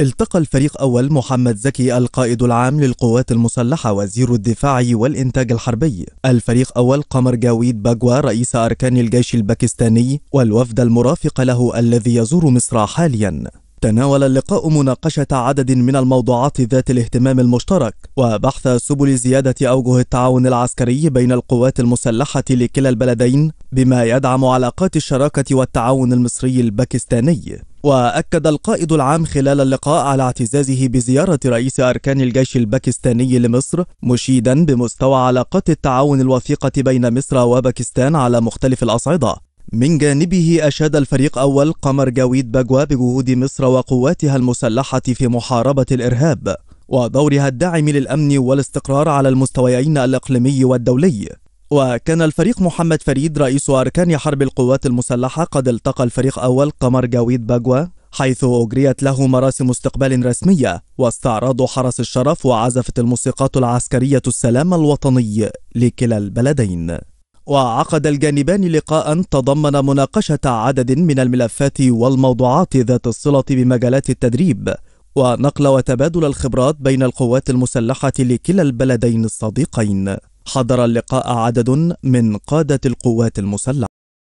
التقى الفريق أول محمد زكي القائد العام للقوات المسلحة وزير الدفاع والإنتاج الحربي الفريق أول قمر جاويد باجوا رئيس أركان الجيش الباكستاني والوفد المرافق له الذي يزور مصر حاليا تناول اللقاء مناقشة عدد من الموضوعات ذات الاهتمام المشترك وبحث سبل زيادة أوجه التعاون العسكري بين القوات المسلحة لكلا البلدين بما يدعم علاقات الشراكة والتعاون المصري الباكستاني وأكد القائد العام خلال اللقاء على اعتزازه بزيارة رئيس أركان الجيش الباكستاني لمصر مشيدا بمستوى علاقات التعاون الوثيقة بين مصر وباكستان على مختلف الأصعدة من جانبه أشاد الفريق أول قمر جاويد باجوا بجهود مصر وقواتها المسلحة في محاربة الإرهاب ودورها الداعم للأمن والاستقرار على المستويين الإقليمي والدولي وكان الفريق محمد فريد رئيس أركان حرب القوات المسلحة قد التقى الفريق أول قمر جاويد باجوا حيث أجريت له مراسم استقبال رسمية واستعراض حرس الشرف وعزفت الموسيقات العسكرية السلام الوطني لكلا البلدين وعقد الجانبان لقاء تضمن مناقشة عدد من الملفات والموضوعات ذات الصلة بمجالات التدريب ونقل وتبادل الخبرات بين القوات المسلحة لكلا البلدين الصديقين حضر اللقاء عدد من قادة القوات المسلحة